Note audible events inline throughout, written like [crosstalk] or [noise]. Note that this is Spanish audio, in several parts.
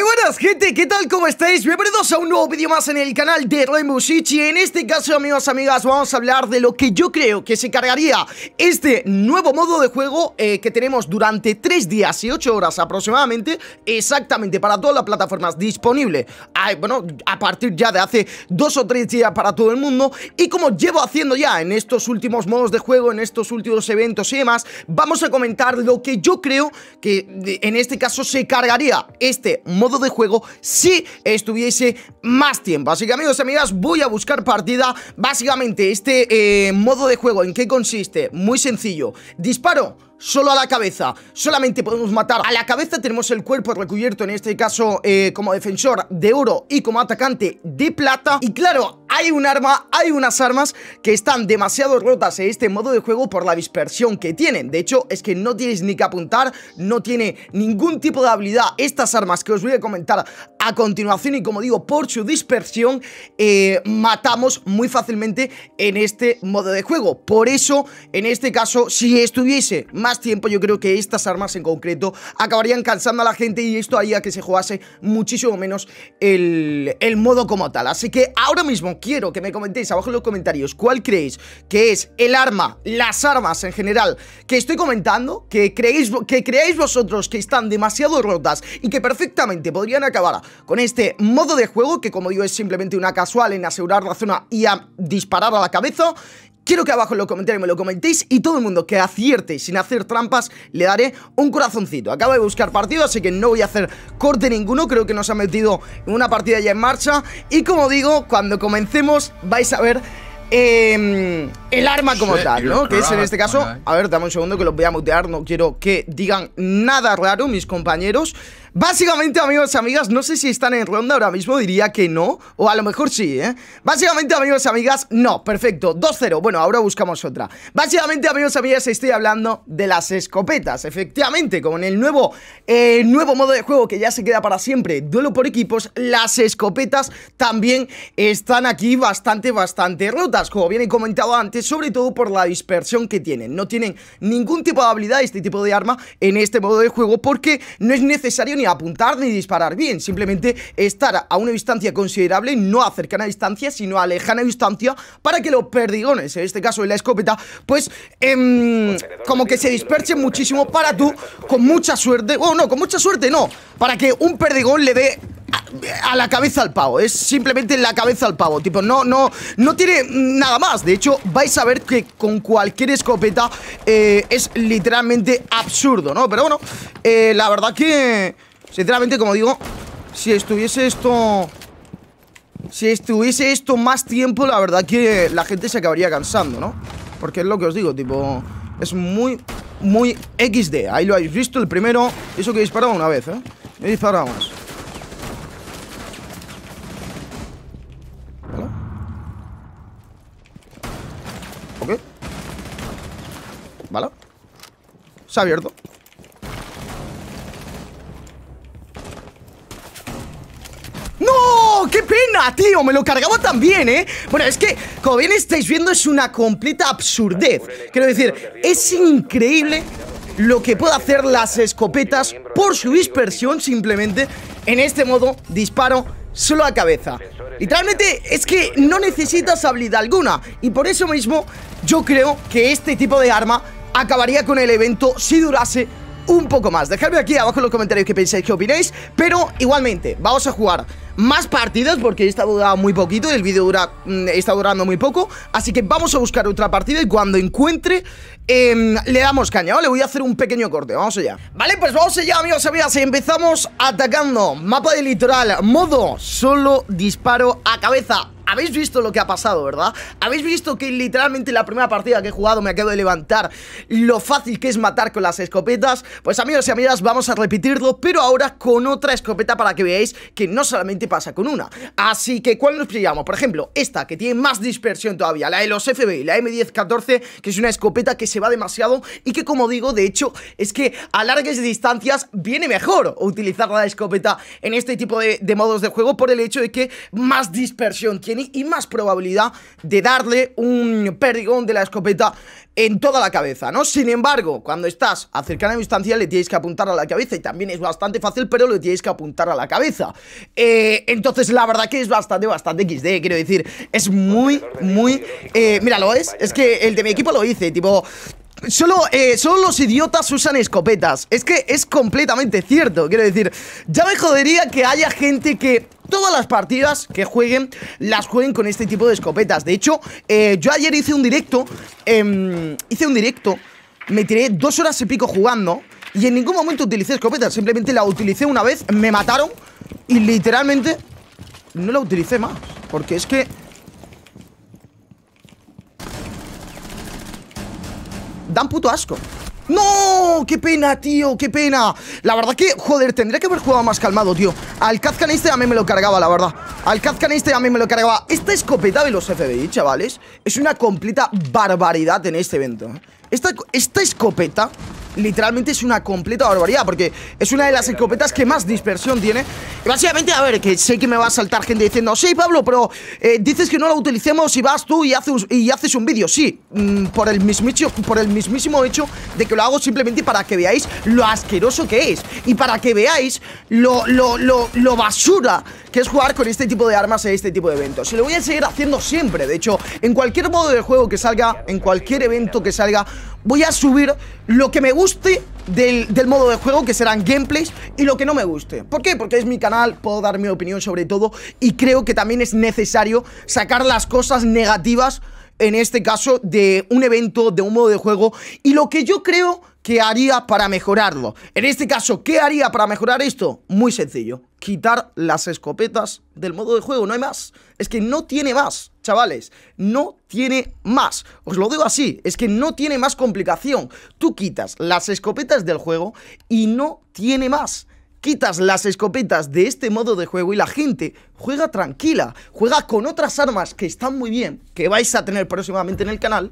Muy buenas gente, ¿qué tal? ¿Cómo estáis? Bienvenidos a un nuevo vídeo más en el canal de Rainbow Six Y en este caso amigos, amigas, vamos a hablar de lo que yo creo que se cargaría Este nuevo modo de juego eh, que tenemos durante 3 días y 8 horas aproximadamente Exactamente, para todas las plataformas disponible Bueno, a partir ya de hace 2 o 3 días para todo el mundo Y como llevo haciendo ya en estos últimos modos de juego, en estos últimos eventos y demás Vamos a comentar lo que yo creo que en este caso se cargaría este modo de juego si estuviese más tiempo. Así que amigos y amigas, voy a buscar partida. Básicamente, este eh, modo de juego, ¿en qué consiste? Muy sencillo. Disparo solo a la cabeza. Solamente podemos matar a la cabeza. Tenemos el cuerpo recubierto, en este caso, eh, como defensor de oro y como atacante de plata. Y claro, hay un arma, hay unas armas que están demasiado rotas en este modo de juego por la dispersión que tienen. De hecho, es que no tienes ni que apuntar, no tiene ningún tipo de habilidad estas armas que os voy a comentar a continuación y como digo, por su dispersión eh, matamos muy fácilmente en este modo de juego. Por eso, en este caso, si estuviese más tiempo, yo creo que estas armas en concreto acabarían cansando a la gente y esto haría que se jugase muchísimo menos el, el modo como tal. Así que ahora mismo, quiero que me comentéis abajo en los comentarios cuál creéis que es el arma, las armas en general que estoy comentando, que creéis que creáis vosotros que están demasiado rotas y que perfectamente podrían acabar con este modo de juego que como digo es simplemente una casual en asegurar la zona y a disparar a la cabeza Quiero que abajo en los comentarios me lo comentéis y todo el mundo que acierte sin hacer trampas le daré un corazoncito. Acabo de buscar partido, así que no voy a hacer corte ninguno. Creo que nos ha metido una partida ya en marcha. Y como digo, cuando comencemos vais a ver em, el arma como tal, ¿no? Que es en este caso... A ver, dame un segundo que los voy a mutear. No quiero que digan nada raro mis compañeros. Básicamente, amigos, y amigas, no sé si están en ronda ahora mismo, diría que no, o a lo mejor sí, ¿eh? Básicamente, amigos, y amigas, no, perfecto, 2-0, bueno, ahora buscamos otra. Básicamente, amigos, y amigas, estoy hablando de las escopetas, efectivamente, como en el nuevo, eh, nuevo modo de juego que ya se queda para siempre, duelo por equipos, las escopetas también están aquí bastante, bastante rotas, como bien he comentado antes, sobre todo por la dispersión que tienen. No tienen ningún tipo de habilidad este tipo de arma en este modo de juego porque no es necesario ni apuntar ni disparar bien, simplemente estar a una distancia considerable, no a cercana distancia, sino a lejana distancia, para que los perdigones, en este caso de la escopeta, pues em, como que se dispersen muchísimo para tú, con mucha suerte, bueno no, con mucha suerte no, para que un perdigón le dé a la cabeza al pavo, es simplemente la cabeza al pavo, tipo, no, no, no tiene nada más, de hecho, vais a ver que con cualquier escopeta eh, es literalmente absurdo, ¿no? Pero bueno, eh, la verdad que... Sinceramente, como digo, si estuviese esto... Si estuviese esto más tiempo, la verdad que la gente se acabaría cansando, ¿no? Porque es lo que os digo, tipo... Es muy, muy XD. Ahí lo habéis visto, el primero... Eso que he disparado una vez, ¿eh? He disparado más. ¿Vale? ¿Vale? Se ha abierto. qué pena, tío Me lo cargaba también, ¿eh? Bueno, es que, como bien estáis viendo, es una completa absurdez Quiero decir, es increíble lo que puede hacer las escopetas por su dispersión simplemente en este modo disparo solo a cabeza. Y Literalmente es que no necesitas habilidad alguna y por eso mismo yo creo que este tipo de arma acabaría con el evento si durase un poco más Dejadme aquí abajo en los comentarios qué pensáis, qué opináis Pero igualmente, vamos a jugar más partidas Porque esta dura muy poquito El vídeo dura, mm, está durando muy poco Así que vamos a buscar otra partida Y cuando encuentre, em, le damos caña ¿vale? Le voy a hacer un pequeño corte, vamos allá Vale, pues vamos allá amigos, amigas Empezamos atacando, mapa de litoral Modo, solo disparo a cabeza habéis visto lo que ha pasado, ¿verdad? Habéis visto que literalmente la primera partida que he jugado me ha acabo de levantar lo fácil que es matar con las escopetas. Pues amigos y amigas, vamos a repetirlo, pero ahora con otra escopeta para que veáis que no solamente pasa con una. Así que, ¿cuál nos pillamos? Por ejemplo, esta que tiene más dispersión todavía, la de los FBI, la M1014, que es una escopeta que se va demasiado y que, como digo, de hecho, es que a largas distancias viene mejor utilizar la escopeta en este tipo de modos de juego por el hecho de que más dispersión tiene y más probabilidad de darle un perdigón de la escopeta en toda la cabeza, ¿no? Sin embargo, cuando estás a cercana distancia le tienes que apuntar a la cabeza y también es bastante fácil, pero le tienes que apuntar a la cabeza. Eh, entonces, la verdad que es bastante, bastante XD, quiero decir, es muy, muy... Eh, mira, lo es, es que el de mi equipo lo hice, tipo... Solo, eh, solo, los idiotas usan escopetas. Es que es completamente cierto. Quiero decir, ya me jodería que haya gente que todas las partidas que jueguen, las jueguen con este tipo de escopetas. De hecho, eh, yo ayer hice un directo, em, hice un directo, me tiré dos horas y pico jugando y en ningún momento utilicé escopetas, simplemente la utilicé una vez, me mataron y literalmente no la utilicé más, porque es que... Dan puto asco. ¡No! ¡Qué pena, tío! ¡Qué pena! La verdad que, joder, tendría que haber jugado más calmado, tío Al Kazkan este a mí me lo cargaba, la verdad Al Kazkan este a mí me lo cargaba Esta escopeta de los FBI, chavales Es una completa barbaridad en este evento ¿eh? Esta, escopeta literalmente es una completa barbaridad Porque es una de las escopetas que más dispersión tiene y Básicamente, a ver, que sé que me va a saltar gente diciendo Sí, Pablo, pero eh, dices que no la utilicemos y vas tú y haces, y haces un vídeo Sí, mm, por, el mismísimo por el mismísimo hecho de que lo hago simplemente para que veáis lo asqueroso que es Y para que veáis lo, lo basura que es jugar con este tipo de armas en este tipo de eventos Y lo voy a seguir haciendo siempre De hecho, en cualquier modo de juego que salga, en cualquier evento que salga voy a subir lo que me guste del, modo de juego, que serán gameplays, y lo que no me guste. ¿Por qué? Porque es mi canal, puedo dar mi opinión sobre todo, y creo que también es necesario sacar las cosas negativas, en este caso, de un evento, de un modo de juego, y lo que yo creo ¿Qué haría para mejorarlo? En este caso, ¿qué haría para mejorar esto? Muy sencillo, quitar las escopetas del modo de juego, no hay más. Es que no tiene más, chavales, no tiene más. Os lo digo así, es que no tiene más complicación. Tú quitas las escopetas del juego y no tiene más quitas las escopetas de este modo de juego y la gente juega tranquila, juega con otras armas que están muy bien, que vais a tener próximamente en el canal,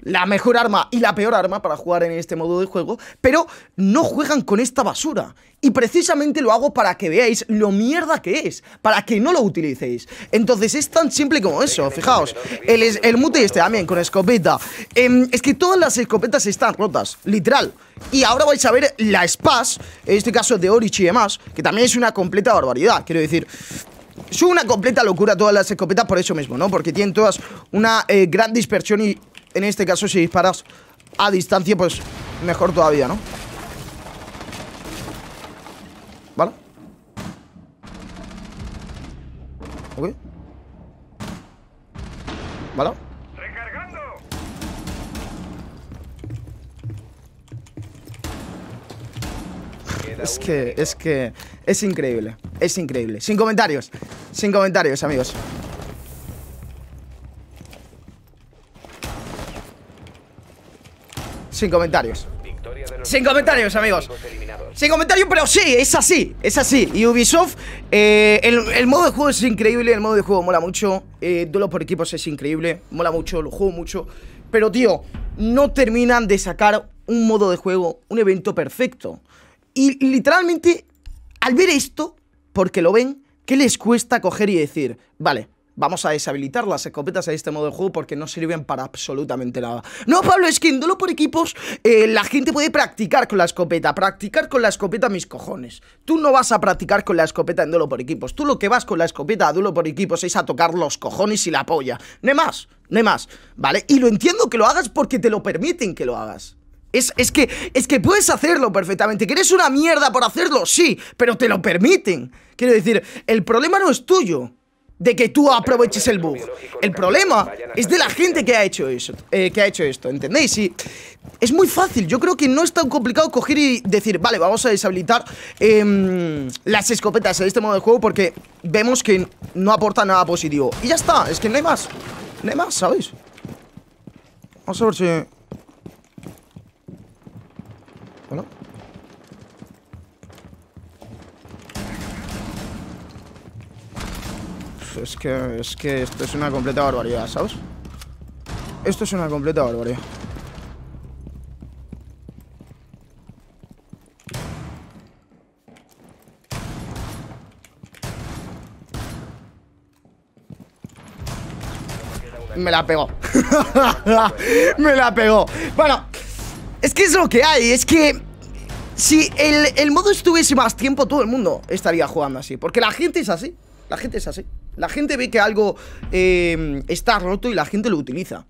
la mejor arma y la peor arma para jugar en este modo de juego, pero no juegan con esta basura. Y precisamente lo hago para que veáis lo mierda que es, para que no lo utilicéis. Entonces es tan simple como eso, fijaos. El, el mute este también, con escopeta. Em, es que todas las escopetas están rotas, literal. Y ahora vais a ver la SPAS, en este caso de Orichi y demás, que también es una completa barbaridad. Quiero decir, es una completa locura todas las escopetas por eso mismo, ¿no? Porque tienen todas una eh, gran dispersión y en este caso, si disparas a distancia, pues mejor todavía, ¿no? ¿Vale? Ok. ¿Vale? Es que, es que, es increíble, es increíble. Sin comentarios, sin comentarios, amigos. Sin comentarios. Sin comentarios, amigos. Sin comentarios, pero sí, es así. Es así. Y Ubisoft, eh, el, modo de juego es increíble. El modo de juego mola mucho. Eh, duelo por equipos es increíble. Mola mucho, lo juego mucho. Pero, tío, no terminan de sacar un modo de juego, un evento perfecto. Y literalmente, al ver esto, porque lo ven, ¿qué les cuesta coger y decir? Vale, Vamos a deshabilitar las escopetas de este modo de juego porque no sirven para absolutamente nada. No, Pablo, es que en duelo por equipos eh, la gente puede practicar con la escopeta. Practicar con la escopeta, mis cojones. Tú no vas a practicar con la escopeta en duelo por equipos. Tú lo que vas con la escopeta a duelo por equipos es a tocar los cojones y la polla. No más, no más, ¿vale? Y lo entiendo que lo hagas porque te lo permiten que lo hagas. Es, es, que, es que puedes hacerlo perfectamente. ¿Que una mierda por hacerlo? Sí, pero te lo permiten. Quiero decir, el problema no es tuyo de que tú aproveches el bug. El problema es de la gente que ha hecho eso, eh, que ha hecho esto, ¿entendéis? Y es muy fácil, yo creo que no es tan complicado coger y decir, vale, vamos a deshabilitar em, las escopetas en este modo de juego porque vemos que no aporta nada positivo. Y ya está, es que no hay más, no hay más, ¿sabéis? Vamos a ver si... Bueno. es que, es que esto es una completa barbaridad, ¿sabes? Esto es una completa barbaridad. Me la pegó. [laughs] Me la pegó. Bueno, es que es lo que hay. Es que si el, el modo estuviese más tiempo, todo el mundo estaría jugando así. Porque la gente es así. La gente es así. La gente ve que algo em, está roto y la gente lo utiliza.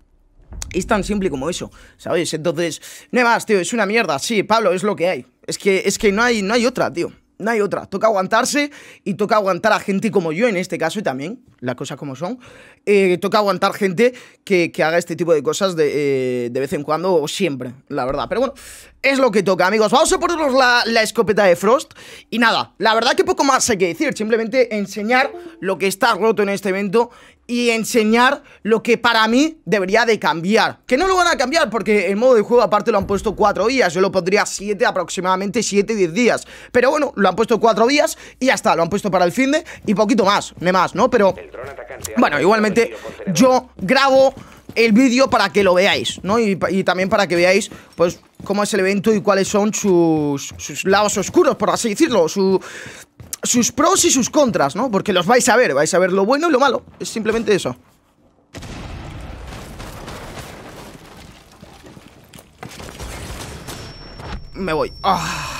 Es tan simple como eso, ¿sabes? Entonces, no hay más, tío, es una mierda. Sí, Pablo, es lo que hay. Es que, es que no, hay, no hay otra, tío no hay otra. Toca aguantarse y toca aguantar a gente como yo en este caso y también, las cosas como son. Eh, toca aguantar gente que, haga este tipo de cosas eh, de, vez en cuando o siempre, la verdad. Pero bueno, es lo que toca, amigos. Vamos a ponernos la, la escopeta de Frost. Y nada, la verdad que poco más hay que decir. Simplemente enseñar lo que está roto en este evento y enseñar lo que para mí debería de cambiar. Que no lo van a cambiar porque el modo de juego aparte lo han puesto cuatro días. Yo lo pondría siete aproximadamente siete 10 días. Pero bueno, lo han puesto cuatro días y ya está. Lo han puesto para el fin de y poquito más, ni más, ¿no? Pero bueno, igualmente yo grabo el vídeo para que lo veáis, ¿no? Y, también para que veáis, pues, cómo es el evento y cuáles son sus, sus lados oscuros, por así decirlo. Su sus pros y sus contras, ¿no? Porque los vais a ver, vais a ver lo bueno y lo malo. Es simplemente eso. Me voy. ¡Ah!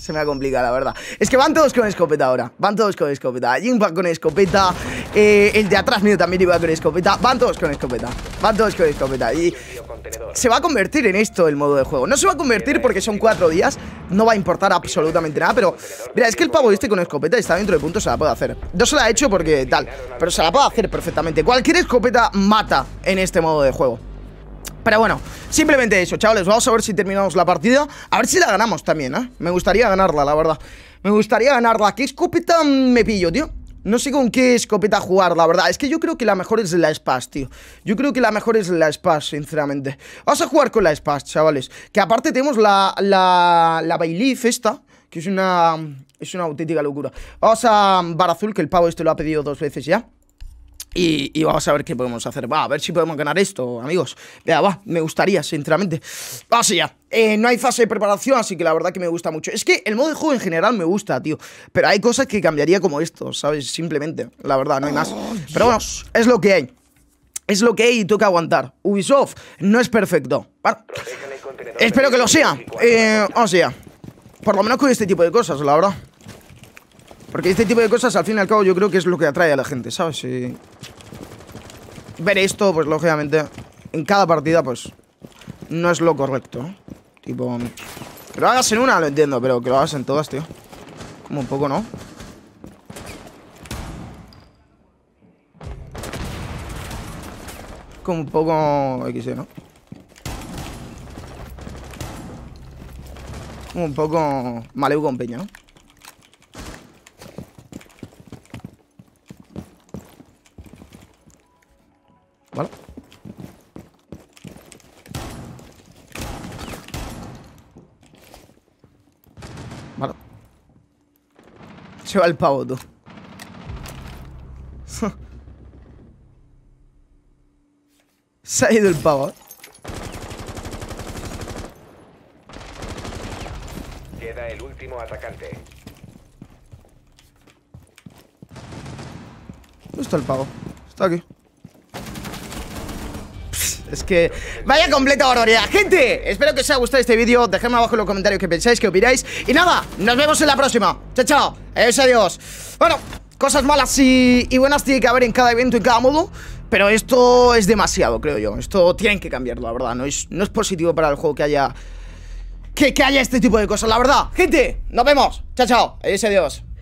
se me ha complicado, la verdad. Es que van todos con escopeta ahora. Van todos con escopeta. un va con escopeta. Eh, el de atrás mío también iba con escopeta. Van todos con escopeta. Van todos con escopeta. Y se va a convertir en esto el modo de juego. No se va a convertir porque son cuatro días. No va a importar absolutamente nada. Pero, mira, es que el pavo este con escopeta está dentro de puntos, Se la puede hacer. Yo se la he hecho porque tal. Pero se la puede hacer perfectamente. Cualquier escopeta mata en este modo de juego. Pero bueno, simplemente eso, chavales. Vamos a ver si terminamos la partida. A ver si la ganamos también, ¿eh? Me gustaría ganarla, la verdad. Me gustaría ganarla. ¿Qué escopeta me pillo, tío? No sé con qué escopeta jugar, la verdad. Es que yo creo que la mejor es la Spaz, tío. Yo creo que la mejor es la Spaz, sinceramente. Vamos a jugar con la Spaz, chavales. Que aparte tenemos la, la, la Bailiff esta, que es una, es una auténtica locura. Vamos a Bar Azul que el pavo este lo ha pedido dos veces ya. Y, vamos a ver qué podemos hacer. Va, a ver si podemos ganar esto, amigos. Vea, va, me gustaría, sinceramente. Vamos ya eh, no hay fase de preparación, así que la verdad que me gusta mucho. Es que el modo de juego en general me gusta, tío. Pero hay cosas que cambiaría como esto, ¿sabes? Simplemente, la verdad, no hay más. Oh, pero bueno, es lo que hay. Es lo que hay y toca aguantar. Ubisoft no es perfecto. Bueno, Espero que lo sea. Eh, o sea, por lo menos con este tipo de cosas, la verdad. Porque este tipo de cosas, al fin y al cabo, yo creo que es lo que atrae a la gente, ¿sabes? Y ver esto, pues lógicamente, en cada partida, pues, no es lo correcto. ¿no? Tipo, que lo hagas en una, lo entiendo, pero que lo hagas en todas, tío. Como un poco, ¿no? Como un poco... X, ¿no? Como un poco... Maleu con peña, ¿no? se va el pavo, tú. se ha ido el pavo, Queda el último atacante. ¿Dónde está el pavo? Está aquí. Es que vaya completa barbaridad. Gente, espero que os haya gustado este vídeo. Dejadme abajo en los comentarios que pensáis, qué opináis. Y nada, nos vemos en la próxima. Chao, chao. Adiós, adiós. Bueno, cosas malas y, buenas tiene que haber en cada evento y cada modo. Pero esto es demasiado, creo yo. Esto tiene que cambiarlo, la verdad. No es, positivo para el juego que haya... Que, que haya este tipo de cosas, la verdad. Gente, nos vemos. Chao, chao. Adiós, adiós.